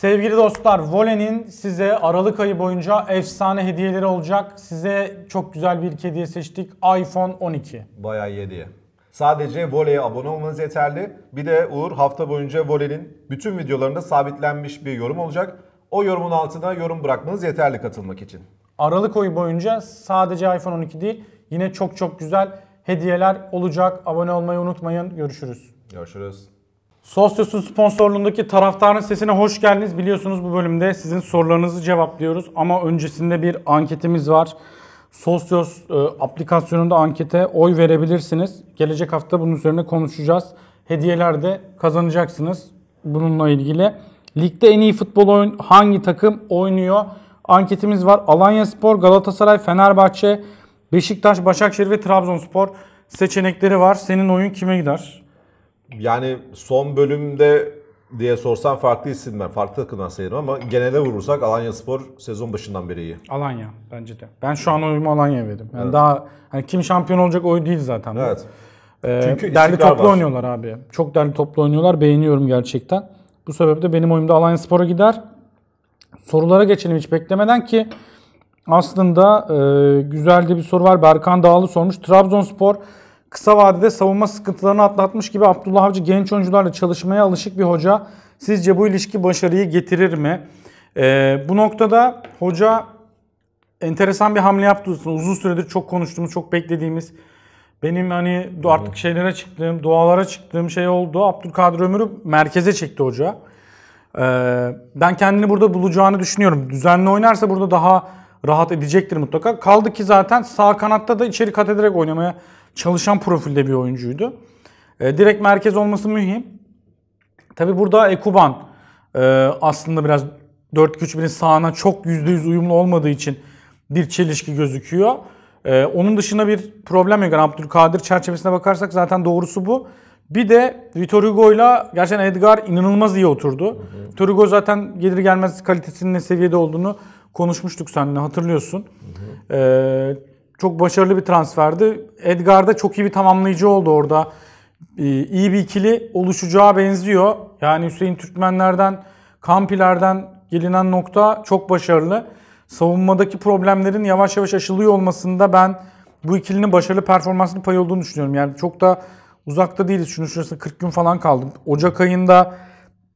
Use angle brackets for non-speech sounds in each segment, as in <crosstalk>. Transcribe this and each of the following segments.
Sevgili dostlar, Vole'nin size Aralık ayı boyunca efsane hediyeleri olacak. Size çok güzel bir hediye seçtik. iPhone 12. Bayağı iyi hediye. Sadece Vole'ye abone olmanız yeterli. Bir de Uğur hafta boyunca Vole'nin bütün videolarında sabitlenmiş bir yorum olacak. O yorumun altına yorum bırakmanız yeterli katılmak için. Aralık ayı boyunca sadece iPhone 12 değil, yine çok çok güzel hediyeler olacak. Abone olmayı unutmayın. Görüşürüz. Görüşürüz. Sosyos'un sponsorluğundaki taraftarın sesine hoş geldiniz. Biliyorsunuz bu bölümde sizin sorularınızı cevaplıyoruz ama öncesinde bir anketimiz var. Sosyos e, aplikasyonunda ankete oy verebilirsiniz. Gelecek hafta bunun üzerine konuşacağız. Hediyeler de kazanacaksınız bununla ilgili. Ligde en iyi futbol oyun hangi takım oynuyor? Anketimiz var. Alanya Spor, Galatasaray, Fenerbahçe, Beşiktaş, Başakşehir ve Trabzonspor seçenekleri var. Senin oyun kime gider? yani son bölümde diye sorsan farklı isimler, farklı takımdan sayarım ama genele vurursak Alanya Spor sezon başından beri iyi. Alanya bence de. Ben şu an oyumu Alanya'ya verdim. Yani Evet. daha hani kim şampiyon olacak oy değil zaten. Evet. Ee, Çünkü derli toplu var. oynuyorlar abi. Çok derli toplu oynuyorlar. Beğeniyorum gerçekten. Bu sebeple benim oyumda Alanya Spor'a gider. Sorulara geçelim hiç beklemeden ki aslında e, güzel de bir soru var. Berkan Dağlı sormuş. Trabzonspor kısa vadede savunma sıkıntılarını atlatmış gibi Abdullah Avcı genç oyuncularla çalışmaya alışık bir hoca. Sizce bu ilişki başarıyı getirir mi? Ee, bu noktada hoca enteresan bir hamle yaptı. Uzun süredir çok konuştuğumuz, çok beklediğimiz benim hani artık şeylere çıktığım, dualara çıktığım şey oldu. Abdülkadir Ömür'ü merkeze çekti hoca. Ee, ben kendini burada bulacağını düşünüyorum. Düzenli oynarsa burada daha rahat edecektir mutlaka. Kaldı ki zaten sağ kanatta da içeri kat ederek oynamaya çalışan profilde bir oyuncuydu. E, direkt merkez olması mühim. Tabi burada Ekuban e, aslında biraz 4-2-3-1'in sağına çok %100 uyumlu olmadığı için bir çelişki gözüküyor. E, onun dışında bir problem yok. Yani Abdülkadir çerçevesine bakarsak zaten doğrusu bu. Bir de Vitor Hugo'yla gerçekten Edgar inanılmaz iyi oturdu. Hı hı. Vitor Hugo zaten gelir gelmez kalitesinin ne seviyede olduğunu konuşmuştuk seninle hatırlıyorsun. Hı hı. Ee, çok başarılı bir transferdi. Edgar da çok iyi bir tamamlayıcı oldu orada. Ee, iyi bir ikili oluşacağı benziyor. Yani Hüseyin Türkmenlerden, Kampilerden gelinen nokta çok başarılı. Savunmadaki problemlerin yavaş yavaş aşılıyor olmasında ben bu ikilinin başarılı performansını pay olduğunu düşünüyorum. Yani çok da uzakta değiliz. Şunu şurası 40 gün falan kaldım. Ocak ayında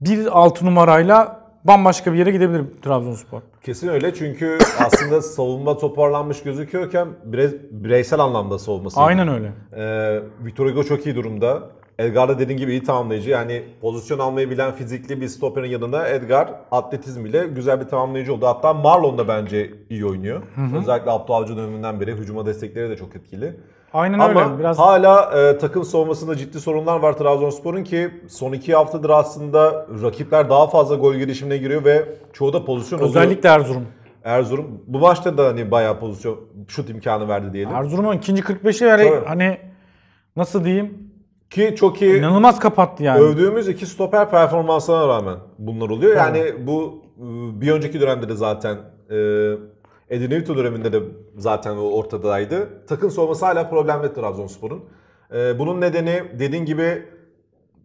bir 6 numarayla bambaşka bir yere gidebilir Trabzonspor. Kesin öyle çünkü <coughs> aslında savunma toparlanmış gözüküyorken bire, bireysel anlamda savunması. Aynen öyle. Ee, Victor Hugo çok iyi durumda. Edgar da dediğin gibi iyi tamamlayıcı. Yani pozisyon almayı bilen fizikli bir stoperin yanında Edgar atletizmiyle güzel bir tamamlayıcı oldu. Hatta Marlon da bence iyi oynuyor. Hı hı. Özellikle Abdü Avcı döneminden beri hücuma destekleri de çok etkili. Aynen Ama öyle. Biraz... hala e, takım savunmasında ciddi sorunlar var Trabzonspor'un ki son iki haftadır aslında rakipler daha fazla gol girişimine giriyor ve çoğu da pozisyon Özellikle oluyor. Erzurum. Erzurum bu maçta da hani bayağı pozisyon şut imkanı verdi diyelim. Erzurum'un ikinci 45'i yani Tabii. hani nasıl diyeyim? Ki çok iyi. İnanılmaz kapattı yani. Övdüğümüz iki stoper performansına rağmen bunlar oluyor. Tabii. Yani bu e, bir önceki dönemde de zaten e, Edinevito döneminde de zaten o ortadaydı. Takım sorması hala problemli Trabzonspor'un. Ee, bunun nedeni dediğin gibi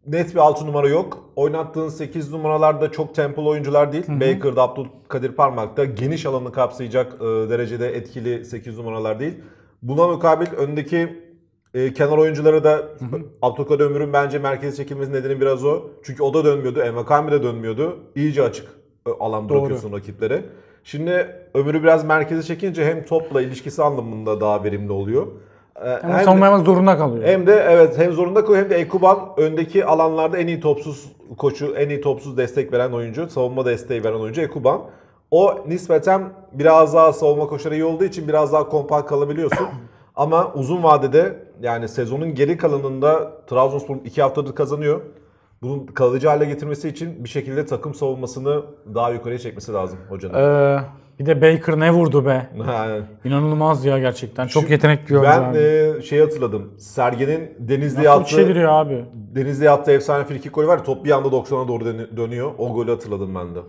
net bir 6 numara yok. Oynattığın 8 numaralarda çok tempolu oyuncular değil. Hı hı. Baker'da, Abdülkadir Parmak'ta geniş alanı kapsayacak e, derecede etkili 8 numaralar değil. Buna mukabil öndeki e, kenar oyuncuları da hı Abdülkadir Ömür'ün bence merkeze çekilmesi nedeni biraz o. Çünkü o da dönmüyordu. Envakami de dönmüyordu. İyice açık e, alan bırakıyorsun Doğru. rakiplere. Şimdi ömrü biraz merkeze çekince hem topla ilişkisi anlamında daha verimli oluyor. Ee, hem, hem savunmamak zorunda kalıyor. Hem de evet hem zorunda kalıyor hem de Ekuban öndeki alanlarda en iyi topsuz koçu, en iyi topsuz destek veren oyuncu, savunma desteği veren oyuncu Ekuban. O nispeten biraz daha savunma koşarı iyi olduğu için biraz daha kompakt kalabiliyorsun. Ama uzun vadede yani sezonun geri kalanında Trabzonspor 2 haftadır kazanıyor. Bunun kalıcı hale getirmesi için bir şekilde takım savunmasını daha yukarıya çekmesi lazım hocanın. Ee, bir de Baker ne vurdu be. <laughs> İnanılmaz ya gerçekten. Çok Şu- yetenekli bir Ben oyuncu abi. e, şeyi hatırladım. Sergen'in denizli yaptığı. attığı, çeviriyor abi? Denizli yaptığı efsane frikik golü var ya top bir anda 90'a doğru dönüyor. O golü hatırladım ben de.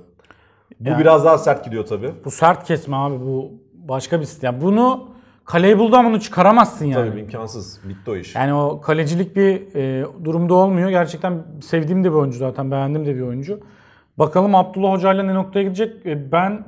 Bu Yani- biraz daha sert gidiyor tabii. Bu sert kesme abi bu başka bir yani bunu Kaleyi buldu ama onu çıkaramazsın yani. Tabii imkansız. Bitti o iş. Yani o kalecilik bir e, durumda olmuyor. Gerçekten sevdiğim de bir oyuncu zaten. beğendim de bir oyuncu. Bakalım Abdullah Hoca'yla ne noktaya gidecek? E, ben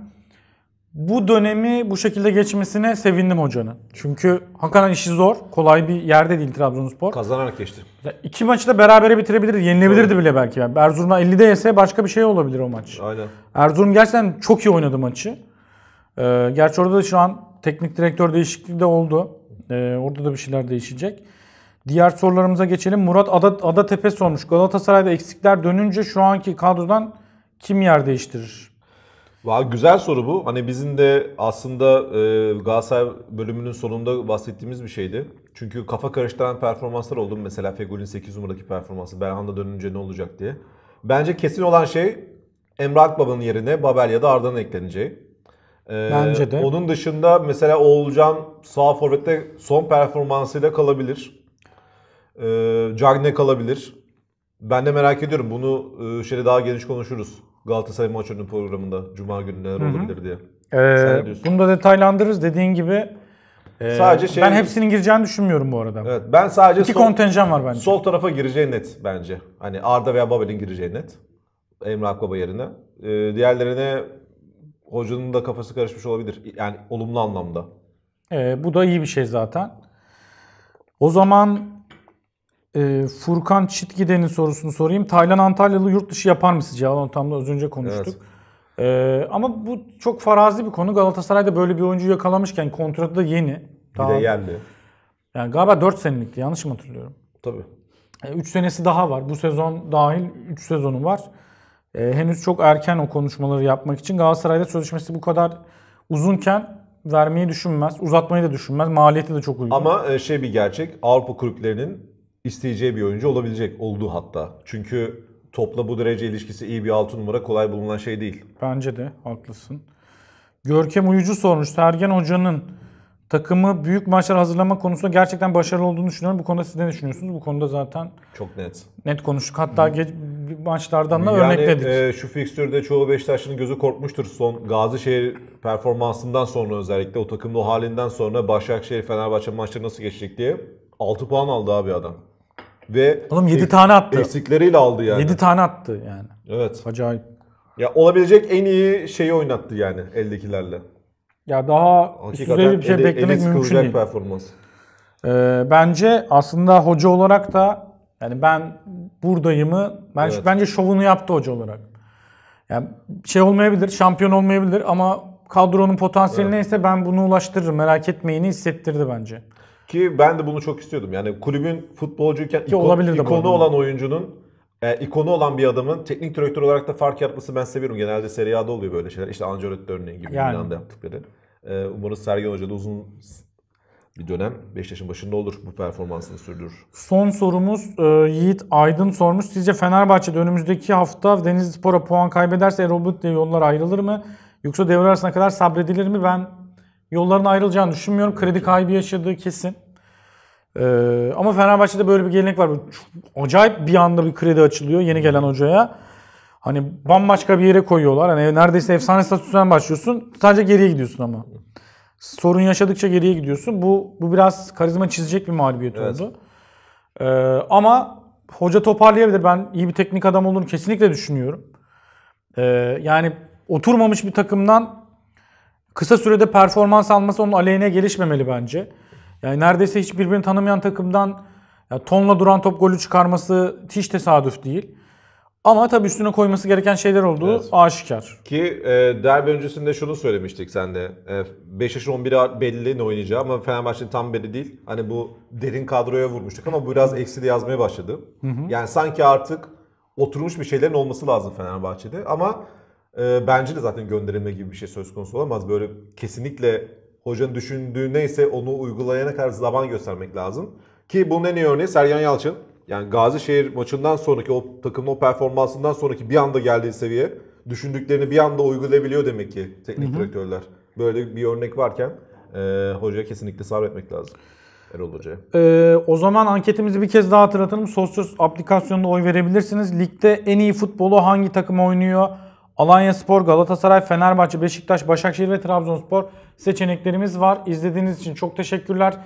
bu dönemi bu şekilde geçmesine sevindim hocanın. Çünkü hakikaten işi zor. Kolay bir yerde değil Trabzonspor. Kazanarak geçti. İki iki maçı da berabere bitirebilirdi. Yenilebilirdi Doğru. bile belki. Yani Erzurum'a 50'de yese başka bir şey olabilir o maç. Aynen. Erzurum gerçekten çok iyi oynadı maçı. Ee, gerçi orada da şu an teknik direktör değişikliği de oldu. Ee, orada da bir şeyler değişecek. Diğer sorularımıza geçelim. Murat Ada, Tepe sormuş. Galatasaray'da eksikler dönünce şu anki kadrodan kim yer değiştirir? Valla güzel soru bu. Hani bizim de aslında e, Galatasaray bölümünün sonunda bahsettiğimiz bir şeydi. Çünkü kafa karıştıran performanslar oldu. Mesela Fegül'ün 8 numaradaki performansı. Berhan'da dönünce ne olacak diye. Bence kesin olan şey Emrah Akbaba'nın yerine Babel ya da Arda'nın ekleneceği. Ee, bence de. Onun dışında mesela Oğulcan sağ forvette son performansıyla kalabilir. Ee, Cagne kalabilir. Ben de merak ediyorum. Bunu şöyle daha geniş konuşuruz. Galatasaray maç önü programında Cuma günü neler olabilir diye. Ee, bunu da detaylandırırız dediğin gibi. Ee, sadece şey, ben hepsinin gireceğini düşünmüyorum bu arada. Evet, ben sadece iki sol, kontenjan var bence. Sol tarafa gireceği net bence. Hani Arda veya Babel'in gireceği net. Emrah Akbaba yerine. Ee, diğerlerine Hocanın da kafası karışmış olabilir. Yani olumlu anlamda. E, bu da iyi bir şey zaten. O zaman e, Furkan Çitgiden'in sorusunu sorayım. Taylan Antalyalı yurt dışı yapar mı sizce? Alan da az önce konuştuk. Evet. E, ama bu çok farazi bir konu. Galatasaray'da böyle bir oyuncu yakalamışken kontratı da yeni. Daha, bir de geldi. Yani galiba 4 senelikti yanlış mı hatırlıyorum? Tabii. 3 ee, senesi daha var. Bu sezon dahil 3 sezonu var. E, henüz çok erken o konuşmaları yapmak için. Galatasaray'da sözleşmesi bu kadar uzunken vermeyi düşünmez. Uzatmayı da düşünmez. Maliyeti de çok uygun. Ama e, şey bir gerçek. Avrupa kulüplerinin isteyeceği bir oyuncu olabilecek. Oldu hatta. Çünkü topla bu derece ilişkisi iyi bir altı numara kolay bulunan şey değil. Bence de haklısın. Görkem Uyucu sormuş. Sergen Hoca'nın takımı büyük maçlar hazırlama konusunda gerçekten başarılı olduğunu düşünüyorum. Bu konuda siz ne düşünüyorsunuz? Bu konuda zaten çok net. Net konuştuk. Hatta geç, maçlardan da yani, örnekledik. E, şu fikstürde çoğu Beşiktaşlı'nın gözü korkmuştur son Gazişehir performansından sonra özellikle o takımın o halinden sonra Başakşehir Fenerbahçe maçları nasıl geçecek diye 6 puan aldı abi adam. Ve Oğlum 7 ek, tane attı. Eksikleriyle aldı yani. 7 tane attı yani. Evet. Acayip. Ya olabilecek en iyi şeyi oynattı yani eldekilerle. Ya daha süre bir şey ele, beklemek ele mümkün değil. performans. Ee, bence aslında hoca olarak da yani ben buradayımı ben evet. bence şovunu yaptı hoca olarak. Yani şey olmayabilir, şampiyon olmayabilir ama kadronun potansiyeli evet. neyse ben bunu ulaştırırım. Merak etmeyini hissettirdi bence. Ki ben de bunu çok istiyordum. Yani kulübün futbolcuyken Ki ikon, ikonu olan oyuncunun e, ikonu olan bir adamın teknik direktör olarak da fark yapması ben seviyorum. Genelde Serie A'da oluyor böyle şeyler. İşte Ancelotti örneği gibi yani. Milan'da yaptıkları. E, umarız Sergen Hoca da uzun bir dönem yaşın başında olur bu performansını sürdürür. Son sorumuz e, Yiğit Aydın sormuş. Sizce Fenerbahçe'de önümüzdeki hafta Denizli Spor'a puan kaybederse Erol Bulut'la yollar ayrılır mı? Yoksa devre arasına kadar sabredilir mi? Ben yolların ayrılacağını düşünmüyorum. Kredi kaybı yaşadığı kesin. Ee, ama Fenerbahçe'de böyle bir gelenek var. Çok acayip bir anda bir kredi açılıyor yeni gelen hocaya. Hani bambaşka bir yere koyuyorlar. Hani neredeyse efsane statüsünden başlıyorsun. Sadece geriye gidiyorsun ama sorun yaşadıkça geriye gidiyorsun. Bu bu biraz karizma çizecek bir mağlubiyet evet. oldu. Ee, ama hoca toparlayabilir. Ben iyi bir teknik adam olduğunu kesinlikle düşünüyorum. Ee, yani oturmamış bir takımdan kısa sürede performans alması onun aleyhine gelişmemeli bence. Yani neredeyse hiç birbirini tanımayan takımdan ya tonla duran top golü çıkarması hiç tesadüf değil. Ama tabii üstüne koyması gereken şeyler olduğu Evet. aşikar. Ki e, derbi öncesinde şunu söylemiştik sen de. E, Beşiktaş'ın 11 belli ne oynayacağı ama Fenerbahçe'nin tam belli değil. Hani bu derin kadroya vurmuştuk ama biraz eksi de yazmaya başladı. Yani sanki artık oturmuş bir şeylerin olması lazım Fenerbahçe'de ama e, bence de zaten gönderilme gibi bir şey söz konusu olamaz. Böyle kesinlikle hocanın düşündüğü neyse onu uygulayana kadar zaman göstermek lazım. Ki bunun en iyi örneği Sergen Yalçın. Yani Gazişehir maçından sonraki o takımın o performansından sonraki bir anda geldiği seviye düşündüklerini bir anda uygulayabiliyor demek ki teknik direktörler. Böyle bir örnek varken e, hocaya kesinlikle sabretmek lazım. Erol Hoca'ya. Ee, o zaman anketimizi bir kez daha hatırlatalım. Sosyos aplikasyonunda oy verebilirsiniz. Ligde en iyi futbolu hangi takım oynuyor? Alanya Spor, Galatasaray, Fenerbahçe, Beşiktaş, Başakşehir ve Trabzonspor seçeneklerimiz var. İzlediğiniz için çok teşekkürler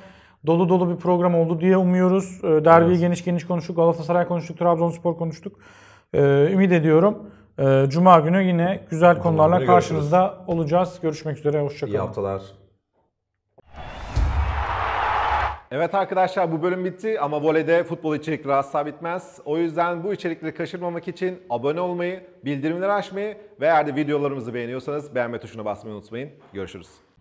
dolu dolu bir program oldu diye umuyoruz. Ee, Derbi evet. geniş geniş konuştuk, Galatasaray konuştuk, Trabzonspor konuştuk. Ee, ümit ediyorum. E, Cuma günü yine güzel konularla karşınızda görüşürüz. olacağız. Görüşmek üzere, hoşçakalın. İyi haftalar. Evet arkadaşlar bu bölüm bitti ama voleyde futbol içerikleri asla bitmez. O yüzden bu içerikleri kaçırmamak için abone olmayı, bildirimleri açmayı ve eğer de videolarımızı beğeniyorsanız beğenme tuşuna basmayı unutmayın. Görüşürüz.